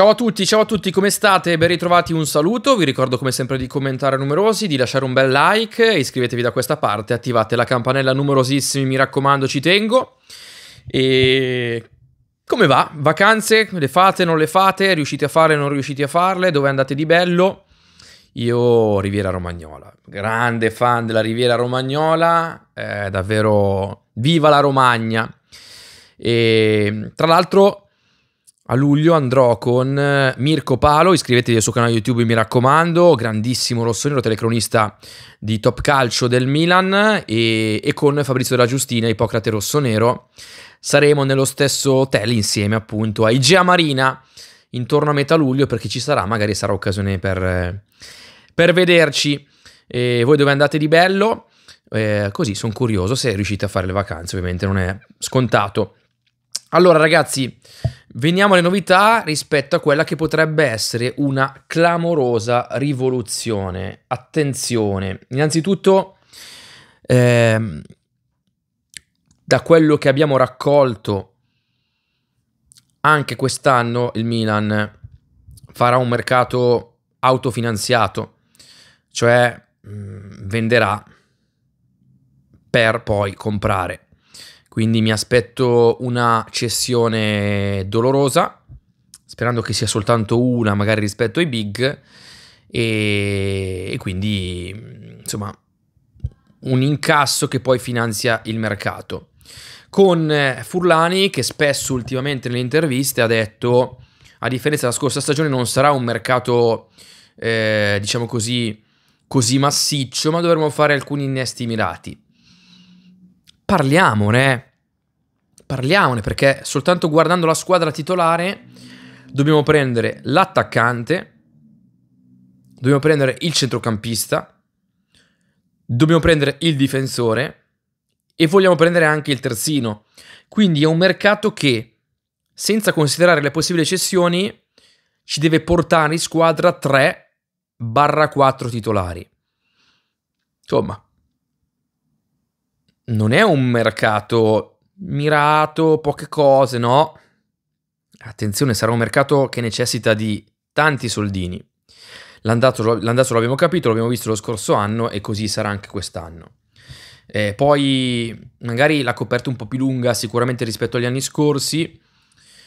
Ciao a tutti, ciao a tutti, come state? Ben ritrovati, un saluto. Vi ricordo come sempre di commentare numerosi, di lasciare un bel like, iscrivetevi da questa parte, attivate la campanella numerosissimi, mi raccomando, ci tengo. E come va? Vacanze? Le fate, non le fate? Riuscite a fare, non riuscite a farle? Dove andate di bello? Io Riviera Romagnola, grande fan della Riviera Romagnola, eh, davvero viva la Romagna. E tra l'altro a luglio andrò con eh, Mirko Palo, iscrivetevi al suo canale YouTube mi raccomando, grandissimo rossonero telecronista di Top Calcio del Milan e, e con Fabrizio della Giustina, Ippocrate Rossonero. Saremo nello stesso hotel insieme appunto a Igea Marina intorno a metà luglio perché ci sarà, magari sarà occasione per, eh, per vederci. E voi dove andate di bello? Eh, così sono curioso se riuscite a fare le vacanze, ovviamente non è scontato. Allora ragazzi... Veniamo alle novità rispetto a quella che potrebbe essere una clamorosa rivoluzione. Attenzione, innanzitutto, ehm, da quello che abbiamo raccolto anche quest'anno, il Milan farà un mercato autofinanziato, cioè mh, mm, venderà per poi comprare. Quindi mi aspetto una cessione dolorosa, sperando che sia soltanto una, magari rispetto ai big, e, e quindi insomma un incasso che poi finanzia il mercato. Con eh, Furlani che spesso ultimamente nelle interviste ha detto, a differenza della scorsa stagione, non sarà un mercato, eh, diciamo così, così massiccio, ma dovremo fare alcuni innesti mirati parliamone, parliamone perché soltanto guardando la squadra titolare dobbiamo prendere l'attaccante, dobbiamo prendere il centrocampista, dobbiamo prendere il difensore e vogliamo prendere anche il terzino. Quindi è un mercato che, senza considerare le possibili cessioni, ci deve portare in squadra 3-4 titolari. Insomma, non è un mercato mirato, poche cose, no? Attenzione, sarà un mercato che necessita di tanti soldini. L'andato, l'andato l'abbiamo capito, l'abbiamo visto lo scorso anno e così sarà anche quest'anno. Eh, poi magari la coperta un po' più lunga sicuramente rispetto agli anni scorsi.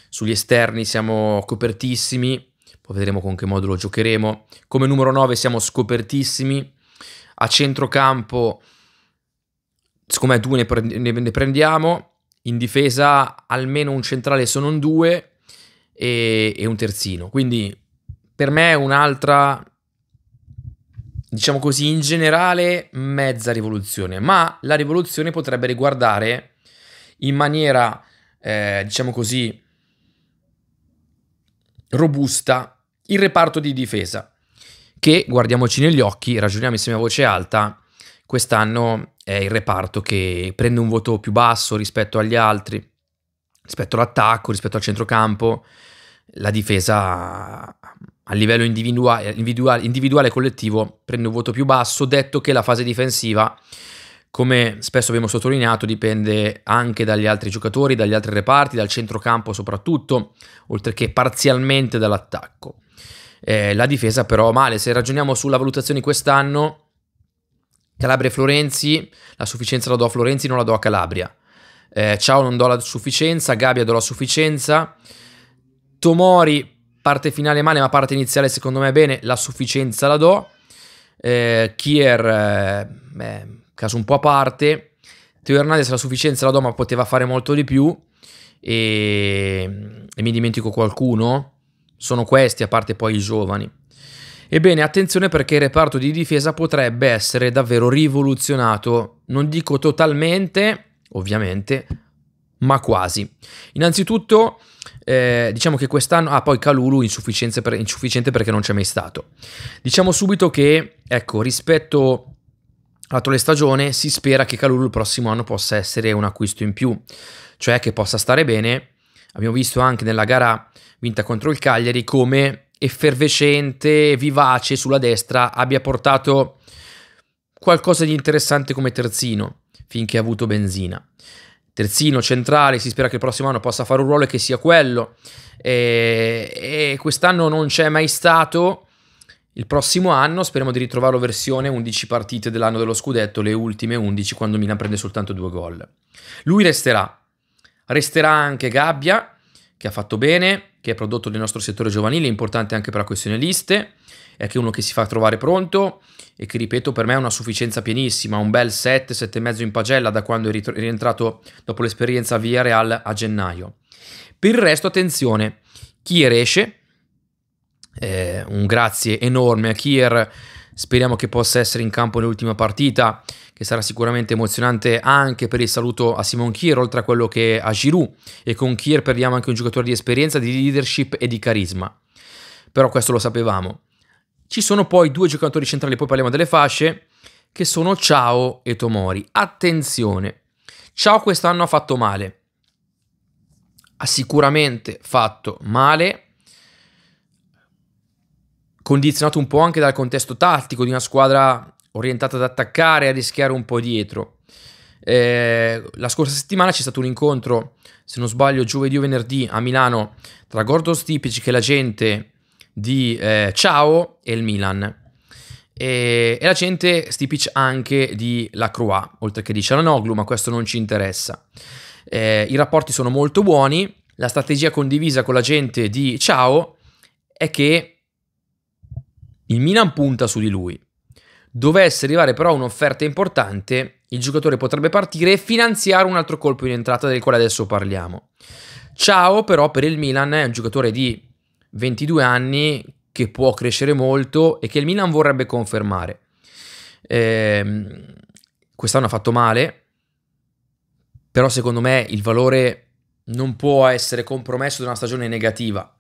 Sugli esterni siamo copertissimi, poi vedremo con che modulo giocheremo. Come numero 9 siamo scopertissimi. A centrocampo siccome due ne, prendi, ne prendiamo, in difesa almeno un centrale se non due e, e un terzino. Quindi per me è un'altra, diciamo così, in generale mezza rivoluzione, ma la rivoluzione potrebbe riguardare in maniera, eh, diciamo così, robusta il reparto di difesa, che guardiamoci negli occhi, ragioniamo insieme a voce alta, quest'anno è il reparto che prende un voto più basso rispetto agli altri, rispetto all'attacco, rispetto al centrocampo, la difesa a livello individuale, individuale, individuale collettivo prende un voto più basso, detto che la fase difensiva, come spesso abbiamo sottolineato, dipende anche dagli altri giocatori, dagli altri reparti, dal centrocampo soprattutto, oltre che parzialmente dall'attacco. Eh, la difesa però male, se ragioniamo sulla valutazione quest'anno, Calabria e Florenzi, la sufficienza la do a Florenzi, non la do a Calabria. Eh, Ciao non do la sufficienza, Gabbia do la sufficienza. Tomori, parte finale male, ma parte iniziale secondo me bene, la sufficienza la do. Eh, Kier, eh, beh, caso un po' a parte. Teo Hernandez la sufficienza la do, ma poteva fare molto di più. E, e mi dimentico qualcuno. Sono questi, a parte poi i giovani. Ebbene, attenzione perché il reparto di difesa potrebbe essere davvero rivoluzionato, non dico totalmente, ovviamente, ma quasi. Innanzitutto, eh, diciamo che quest'anno, ah poi Calulu insufficiente, per, insufficiente perché non c'è mai stato. Diciamo subito che, ecco, rispetto l'attuale stagione si spera che Calulu il prossimo anno possa essere un acquisto in più, cioè che possa stare bene. Abbiamo visto anche nella gara vinta contro il Cagliari come effervescente, vivace sulla destra abbia portato qualcosa di interessante come terzino finché ha avuto benzina. Terzino centrale, si spera che il prossimo anno possa fare un ruolo e che sia quello. E, e quest'anno non c'è mai stato. Il prossimo anno speriamo di ritrovarlo versione 11 partite dell'anno dello scudetto, le ultime 11 quando Milan prende soltanto due gol. Lui resterà. Resterà anche Gabbia, che ha fatto bene, che è prodotto nel nostro settore giovanile, importante anche per la questione liste, è che uno che si fa trovare pronto e che ripeto per me è una sufficienza pienissima, un bel 7, 7,5 in pagella da quando è rientrato dopo l'esperienza via Real a gennaio. Per il resto attenzione, Kier esce, eh, un grazie enorme a Kier speriamo che possa essere in campo nell'ultima partita, che sarà sicuramente emozionante anche per il saluto a Simon Kier, oltre a quello che a Giroud, e con Kier perdiamo anche un giocatore di esperienza, di leadership e di carisma. Però questo lo sapevamo. Ci sono poi due giocatori centrali, poi parliamo delle fasce, che sono Ciao e Tomori. Attenzione, Ciao quest'anno ha fatto male. Ha sicuramente fatto male condizionato un po' anche dal contesto tattico di una squadra orientata ad attaccare e a rischiare un po' dietro. Eh, la scorsa settimana c'è stato un incontro, se non sbaglio, giovedì o venerdì a Milano tra Gordo Stipic, che è l'agente di eh, Ciao, e il Milan. E, e l'agente Stipic anche di La Croix, oltre che di Cialanoglu, ma questo non ci interessa. Eh, I rapporti sono molto buoni. La strategia condivisa con l'agente di Ciao è che il Milan punta su di lui. Dovesse arrivare però un'offerta importante, il giocatore potrebbe partire e finanziare un altro colpo in entrata del quale adesso parliamo. Ciao però per il Milan è un giocatore di 22 anni che può crescere molto e che il Milan vorrebbe confermare. Eh, quest'anno ha fatto male, però secondo me il valore non può essere compromesso da una stagione negativa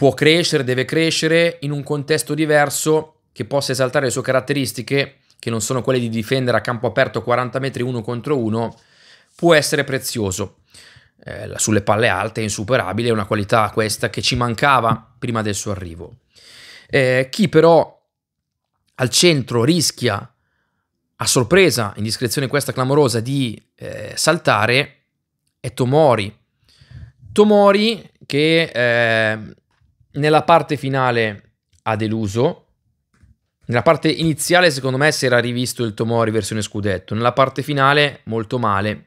può crescere, deve crescere in un contesto diverso che possa esaltare le sue caratteristiche, che non sono quelle di difendere a campo aperto 40 metri uno contro uno, può essere prezioso. Eh, sulle palle alte è insuperabile, è una qualità questa che ci mancava prima del suo arrivo. Eh, chi però al centro rischia a sorpresa, indiscrezione questa clamorosa, di eh, saltare è Tomori. Tomori che eh, nella parte finale ha deluso. Nella parte iniziale, secondo me, si era rivisto il Tomori versione scudetto. Nella parte finale, molto male.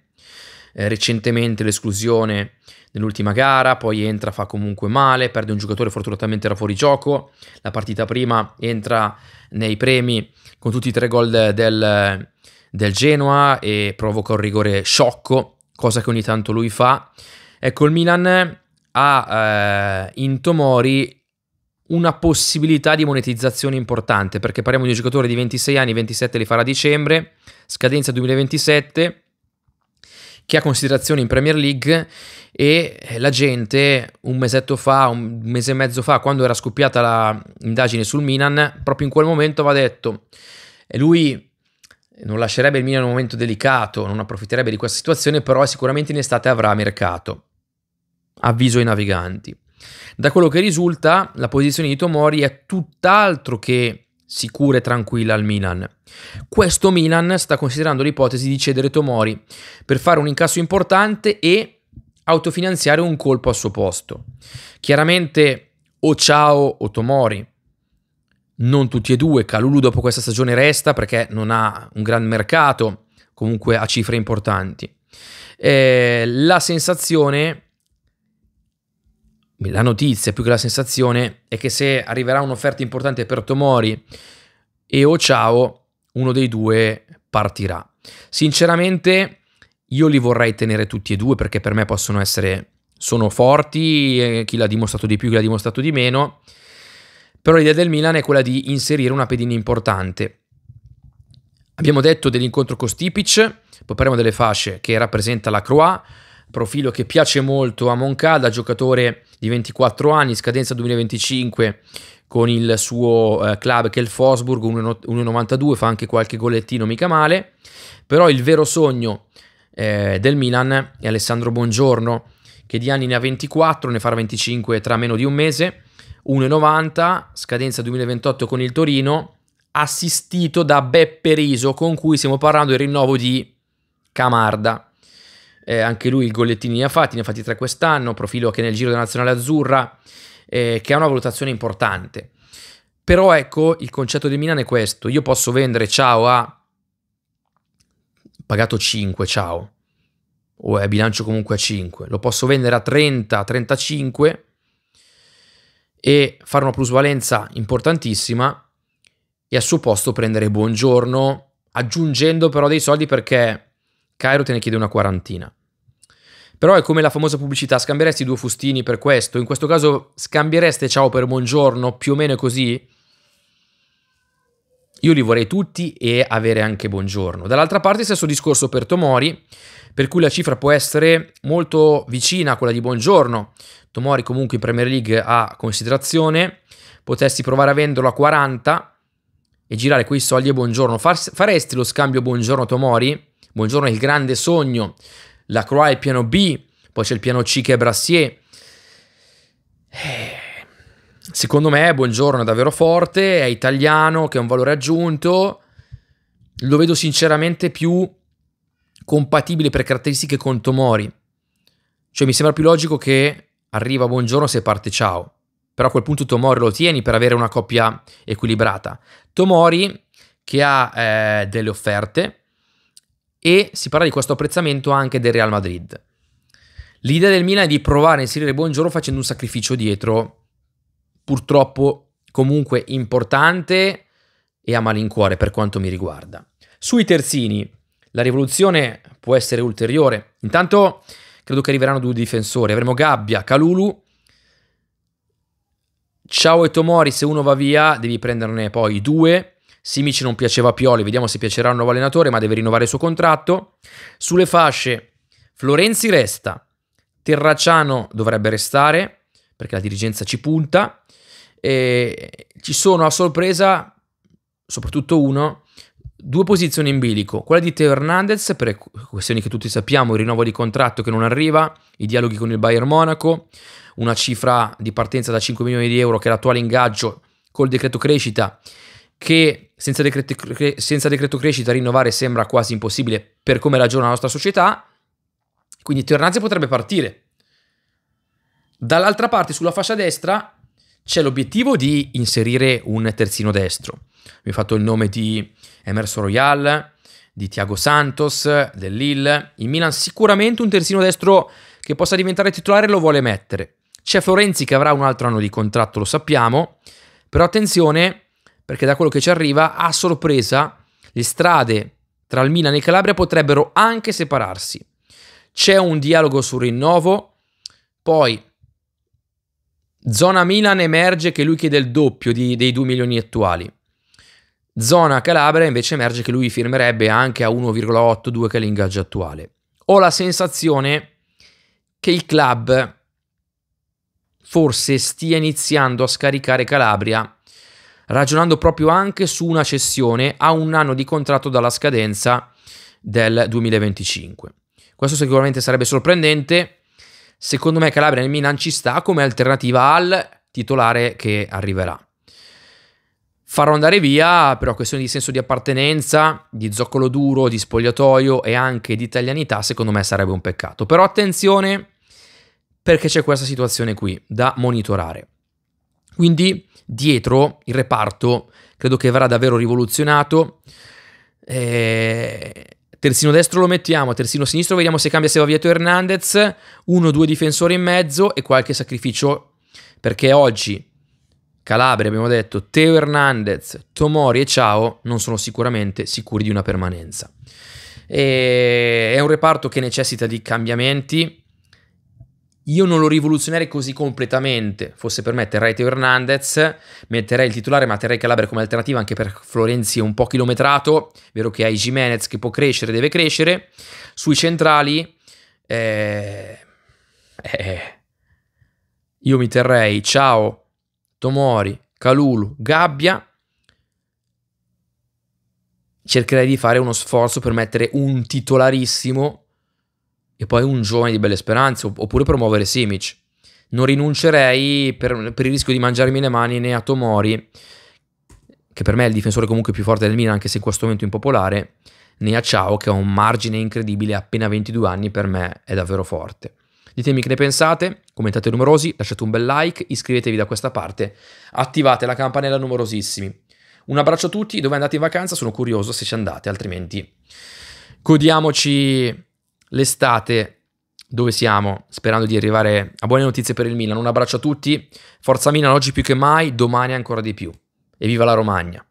Eh, recentemente l'esclusione nell'ultima gara, poi entra, fa comunque male, perde un giocatore, fortunatamente era fuori gioco. La partita prima entra nei premi con tutti i tre gol del, del Genoa e provoca un rigore sciocco, cosa che ogni tanto lui fa. Ecco, il Milan a eh, Intomori una possibilità di monetizzazione importante, perché parliamo di un giocatore di 26 anni, 27 li farà a dicembre, scadenza 2027, che ha considerazioni in Premier League e la gente un mesetto fa, un mese e mezzo fa, quando era scoppiata l'indagine sul Milan, proprio in quel momento aveva detto, e lui non lascerebbe il Milan in un momento delicato, non approfitterebbe di questa situazione, però sicuramente in estate avrà mercato avviso ai naviganti. Da quello che risulta, la posizione di Tomori è tutt'altro che sicura e tranquilla al Milan. Questo Milan sta considerando l'ipotesi di cedere Tomori per fare un incasso importante e autofinanziare un colpo a suo posto. Chiaramente o Ciao o Tomori, non tutti e due. Calulu dopo questa stagione resta perché non ha un gran mercato, comunque a cifre importanti. Eh, la sensazione la notizia più che la sensazione è che se arriverà un'offerta importante per Tomori e o Ciao, uno dei due partirà. Sinceramente io li vorrei tenere tutti e due perché per me possono essere, sono forti, chi l'ha dimostrato di più, chi l'ha dimostrato di meno, però l'idea del Milan è quella di inserire una pedina importante. Abbiamo detto dell'incontro con Stipic, poi parliamo delle fasce che rappresenta la Croix, profilo che piace molto a Moncada, giocatore di 24 anni, scadenza 2025 con il suo eh, club che è il Fosburg, 1,92, fa anche qualche golettino mica male, però il vero sogno eh, del Milan è Alessandro Bongiorno, che di anni ne ha 24, ne farà 25 tra meno di un mese, 1,90, scadenza 2028 con il Torino, assistito da Beppe Riso, con cui stiamo parlando del rinnovo di Camarda eh, anche lui il gollettini ne ha fatti, ne ha fatti tre quest'anno, profilo che nel giro della nazionale azzurra, eh, che ha una valutazione importante. Però ecco, il concetto di Milan è questo, io posso vendere Ciao a pagato 5 Ciao, o è bilancio comunque a 5, lo posso vendere a 30, a 35 e fare una plusvalenza importantissima e al suo posto prendere buongiorno aggiungendo però dei soldi perché Cairo te ne chiede una quarantina. Però è come la famosa pubblicità, scambieresti due fustini per questo? In questo caso scambiereste ciao per buongiorno, più o meno così? Io li vorrei tutti e avere anche buongiorno. Dall'altra parte stesso discorso per Tomori, per cui la cifra può essere molto vicina a quella di buongiorno. Tomori comunque in Premier League ha considerazione, potessi provare a venderlo a 40 e girare quei soldi e buongiorno. Faresti lo scambio buongiorno Tomori? Buongiorno il grande sogno, la Croix il piano B, poi c'è il piano C che è Brassier. Eh, secondo me Buongiorno è davvero forte, è italiano, che è un valore aggiunto. Lo vedo sinceramente più compatibile per caratteristiche con Tomori. Cioè mi sembra più logico che arriva Buongiorno se parte Ciao. Però a quel punto Tomori lo tieni per avere una coppia equilibrata. Tomori che ha eh, delle offerte, e si parla di questo apprezzamento anche del Real Madrid. L'idea del Milan è di provare a inserire Buongiorno facendo un sacrificio dietro, purtroppo comunque importante e a malincuore per quanto mi riguarda. Sui terzini, la rivoluzione può essere ulteriore. Intanto credo che arriveranno due difensori. Avremo Gabbia, Calulu. Ciao e Tomori, se uno va via devi prenderne poi due. Simic non piaceva a Pioli, vediamo se piacerà al nuovo allenatore, ma deve rinnovare il suo contratto. Sulle fasce Florenzi resta, Terracciano dovrebbe restare, perché la dirigenza ci punta. E ci sono a sorpresa, soprattutto uno, due posizioni in bilico. Quella di Teo Hernandez, per questioni che tutti sappiamo, il rinnovo di contratto che non arriva, i dialoghi con il Bayern Monaco, una cifra di partenza da 5 milioni di euro che è l'attuale ingaggio col decreto crescita che senza decreto, senza decreto crescita rinnovare sembra quasi impossibile per come ragiona la nostra società, quindi Ternazzi potrebbe partire. Dall'altra parte, sulla fascia destra, c'è l'obiettivo di inserire un terzino destro. Mi ho fatto il nome di Emerson Royal, di Thiago Santos, del Lille. In Milan sicuramente un terzino destro che possa diventare titolare lo vuole mettere. C'è Florenzi che avrà un altro anno di contratto, lo sappiamo, però attenzione perché da quello che ci arriva, a sorpresa, le strade tra il Milan e Calabria potrebbero anche separarsi. C'è un dialogo sul rinnovo, poi zona Milan emerge che lui chiede il doppio di, dei 2 milioni attuali. Zona Calabria invece emerge che lui firmerebbe anche a 1,82 che è l'ingaggio attuale. Ho la sensazione che il club forse stia iniziando a scaricare Calabria ragionando proprio anche su una cessione a un anno di contratto dalla scadenza del 2025. Questo sicuramente sarebbe sorprendente. Secondo me Calabria nel Milan ci sta come alternativa al titolare che arriverà. Farò andare via, però questione di senso di appartenenza, di zoccolo duro, di spogliatoio e anche di italianità, secondo me sarebbe un peccato. Però attenzione perché c'è questa situazione qui da monitorare. Quindi dietro il reparto credo che verrà davvero rivoluzionato. Eh, terzino destro lo mettiamo, terzino sinistro vediamo se cambia se va via Teo Hernandez, uno o due difensori in mezzo e qualche sacrificio perché oggi Calabria abbiamo detto Teo Hernandez, Tomori e Ciao non sono sicuramente sicuri di una permanenza. E è un reparto che necessita di cambiamenti io non lo rivoluzionerei così completamente. Fosse per me Terrei Teo Hernandez, metterei il titolare ma terrei Calabria come alternativa anche per Florenzi un po' chilometrato. Vero che hai Jimenez che può crescere, deve crescere. Sui centrali... Eh, eh, io mi terrei Ciao, Tomori, Calulu, Gabbia. Cercherei di fare uno sforzo per mettere un titolarissimo e poi un giovane di belle speranze, oppure promuovere Simic. Non rinuncerei per, per il rischio di mangiarmi le mani né a Tomori, che per me è il difensore comunque più forte del Milan, anche se in questo momento è impopolare, né a Ciao, che ha un margine incredibile, appena 22 anni, per me è davvero forte. Ditemi che ne pensate, commentate numerosi, lasciate un bel like, iscrivetevi da questa parte, attivate la campanella numerosissimi. Un abbraccio a tutti, dove andate in vacanza sono curioso se ci andate, altrimenti godiamoci l'estate dove siamo, sperando di arrivare a buone notizie per il Milan. Un abbraccio a tutti, forza Milan oggi più che mai, domani ancora di più. E viva la Romagna!